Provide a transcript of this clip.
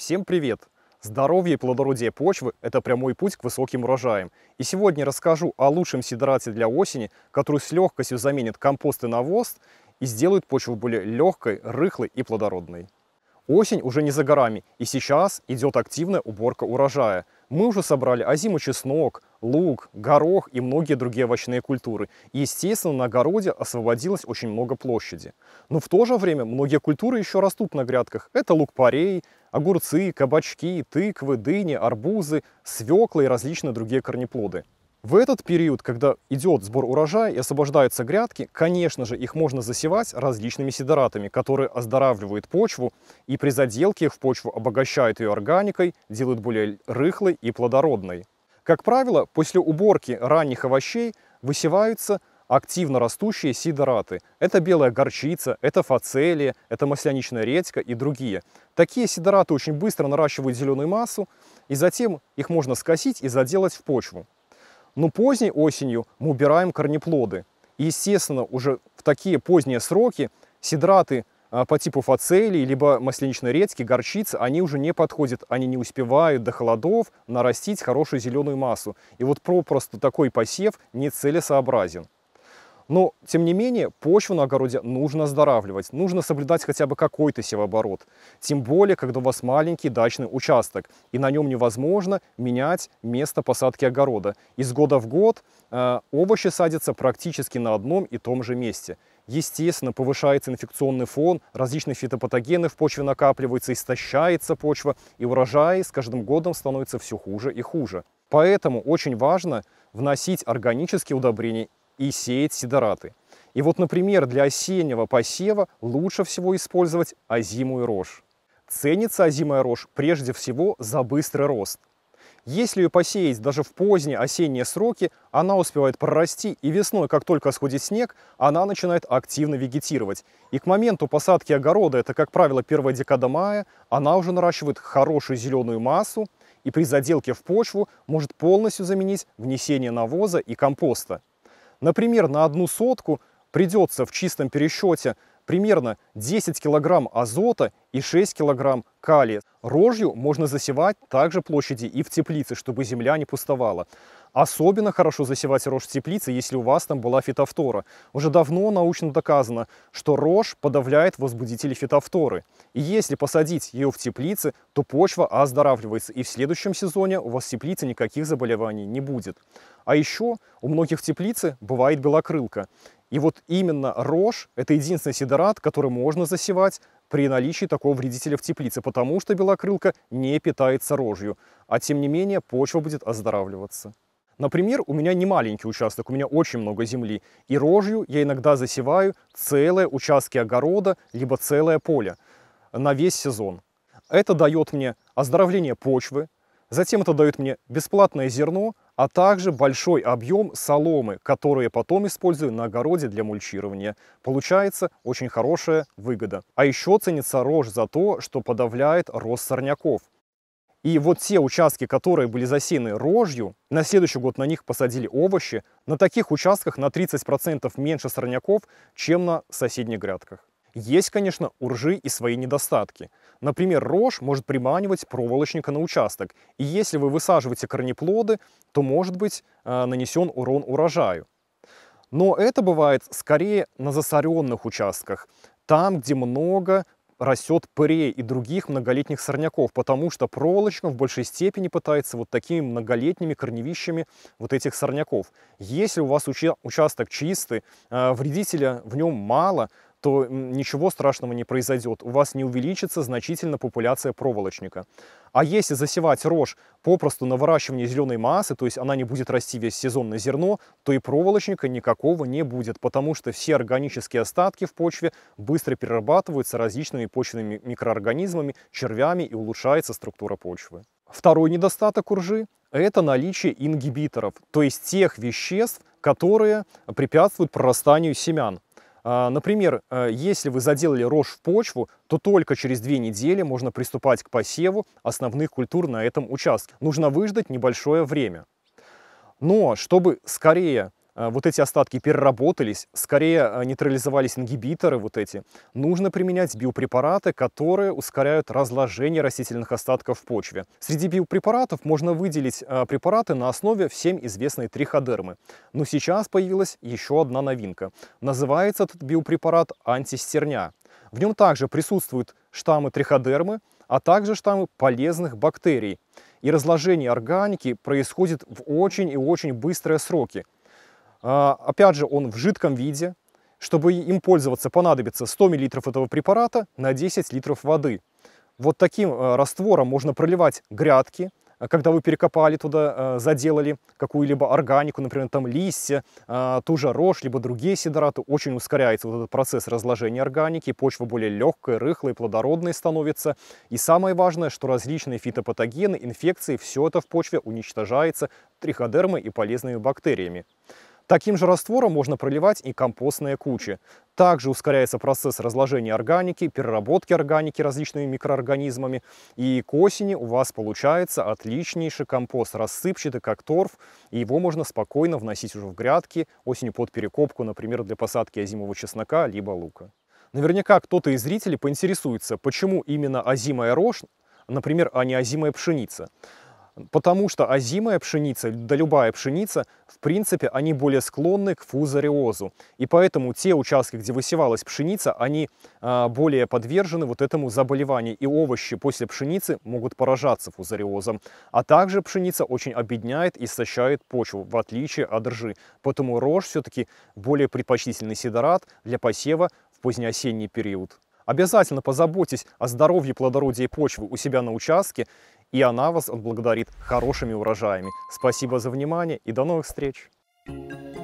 Всем привет! Здоровье и плодородие почвы – это прямой путь к высоким урожаям. И сегодня расскажу о лучшем сидорате для осени, который с легкостью заменит компост и навоз и сделает почву более легкой, рыхлой и плодородной. Осень уже не за горами, и сейчас идет активная уборка урожая. Мы уже собрали озимый чеснок, лук, горох и многие другие овощные культуры. И, естественно, на огороде освободилось очень много площади. Но в то же время многие культуры еще растут на грядках. Это лук-порей, огурцы, кабачки, тыквы, дыни, арбузы, свекла и различные другие корнеплоды. В этот период, когда идет сбор урожая и освобождаются грядки, конечно же, их можно засевать различными сидоратами, которые оздоравливают почву и при заделке их в почву обогащают ее органикой, делают более рыхлой и плодородной. Как правило, после уборки ранних овощей высеваются активно растущие сидораты. Это белая горчица, это фацелия, это масляничная редька и другие. Такие сидораты очень быстро наращивают зеленую массу, и затем их можно скосить и заделать в почву. Но поздней осенью мы убираем корнеплоды. И, естественно, уже в такие поздние сроки сидраты а, по типу фацелий, либо масленичной редьки, горчицы, они уже не подходят, они не успевают до холодов нарастить хорошую зеленую массу. И вот просто такой посев нецелесообразен. Но, тем не менее, почву на огороде нужно оздоравливать, нужно соблюдать хотя бы какой-то севооборот. Тем более, когда у вас маленький дачный участок, и на нем невозможно менять место посадки огорода. Из года в год э, овощи садятся практически на одном и том же месте – Естественно, повышается инфекционный фон, различные фитопатогены в почве накапливаются, истощается почва, и урожай с каждым годом становится все хуже и хуже. Поэтому очень важно вносить органические удобрения и сеять сидораты. И вот, например, для осеннего посева лучше всего использовать озимую рожь. Ценится озимая рожь прежде всего за быстрый рост. Если ее посеять даже в поздние осенние сроки, она успевает прорасти, и весной, как только сходит снег, она начинает активно вегетировать. И к моменту посадки огорода, это, как правило, первая декада мая, она уже наращивает хорошую зеленую массу, и при заделке в почву может полностью заменить внесение навоза и компоста. Например, на одну сотку придется в чистом пересчете – примерно 10 кг азота и 6 кг калия. Рожью можно засевать также площади и в теплице, чтобы земля не пустовала. Особенно хорошо засевать рожь в теплице, если у вас там была фитофтора. Уже давно научно доказано, что рожь подавляет возбудители фитофторы. И если посадить ее в теплице, то почва оздоравливается, и в следующем сезоне у вас в теплице никаких заболеваний не будет. А еще у многих в теплице бывает белокрылка. И вот именно рожь – это единственный сидорат, который можно засевать при наличии такого вредителя в теплице, потому что белокрылка не питается рожью, а тем не менее почва будет оздоравливаться. Например, у меня не маленький участок, у меня очень много земли, и рожью я иногда засеваю целые участки огорода, либо целое поле на весь сезон. Это дает мне оздоровление почвы, Затем это дает мне бесплатное зерно, а также большой объем соломы, которую я потом использую на огороде для мульчирования. Получается очень хорошая выгода. А еще ценится рожь за то, что подавляет рост сорняков. И вот те участки, которые были засеяны рожью, на следующий год на них посадили овощи, на таких участках на 30% меньше сорняков, чем на соседних грядках. Есть, конечно, у ржи и свои недостатки. Например, рожь может приманивать проволочника на участок, и если вы высаживаете корнеплоды, то может быть э, нанесен урон урожаю. Но это бывает скорее на засоренных участках, там, где много растет пырей и других многолетних сорняков, потому что проволочка в большей степени пытается вот такими многолетними корневищами вот этих сорняков. Если у вас участок чистый, э, вредителя в нем мало, то ничего страшного не произойдет. У вас не увеличится значительно популяция проволочника. А если засевать рожь попросту на выращивание зеленой массы, то есть она не будет расти весь сезон на зерно, то и проволочника никакого не будет, потому что все органические остатки в почве быстро перерабатываются различными почвенными микроорганизмами, червями и улучшается структура почвы. Второй недостаток уржи – это наличие ингибиторов, то есть тех веществ, которые препятствуют прорастанию семян. А, например, э, если вы заделали рожь в почву, то только через две недели можно приступать к посеву основных культур на этом участке. Нужно выждать небольшое время. Но чтобы скорее Э, вот эти остатки переработались, скорее э, нейтрализовались ингибиторы вот эти, нужно применять биопрепараты, которые ускоряют разложение растительных остатков в почве. Среди биопрепаратов можно выделить э, препараты на основе всем известной триходермы. Но сейчас появилась еще одна новинка. Называется этот биопрепарат антистерня. В нем также присутствуют штаммы триходермы, а также штаммы полезных бактерий. И разложение органики происходит в очень и очень быстрые сроки. А, опять же, он в жидком виде. Чтобы им пользоваться, понадобится 100 мл этого препарата на 10 литров воды. Вот таким э, раствором можно проливать грядки, э, когда вы перекопали туда, э, заделали какую-либо органику, например, там листья, ту же рожь, либо другие сидораты, очень ускоряется вот этот процесс разложения органики, почва более легкая, рыхлая, плодородная становится. И самое важное, что различные фитопатогены, инфекции, все это в почве уничтожается триходермой и полезными бактериями. Таким же раствором можно проливать и компостные кучи. Также ускоряется процесс разложения органики, переработки органики различными микроорганизмами. И к осени у вас получается отличнейший компост, рассыпчатый, как торф. И его можно спокойно вносить уже в грядки, осенью под перекопку, например, для посадки озимого чеснока либо лука. Наверняка кто-то из зрителей поинтересуется, почему именно озимая рожь, например, а не озимая пшеница. Потому что озимая пшеница, да любая пшеница, в принципе, они более склонны к фузариозу. И поэтому те участки, где высевалась пшеница, они э, более подвержены вот этому заболеванию. И овощи после пшеницы могут поражаться фузариозом. А также пшеница очень обедняет и истощает почву, в отличие от ржи. Поэтому рожь все-таки более предпочтительный сидорат для посева в позднеосенний период. Обязательно позаботьтесь о здоровье плодородия почвы у себя на участке и она вас отблагодарит хорошими урожаями. Спасибо за внимание и до новых встреч! Thank you.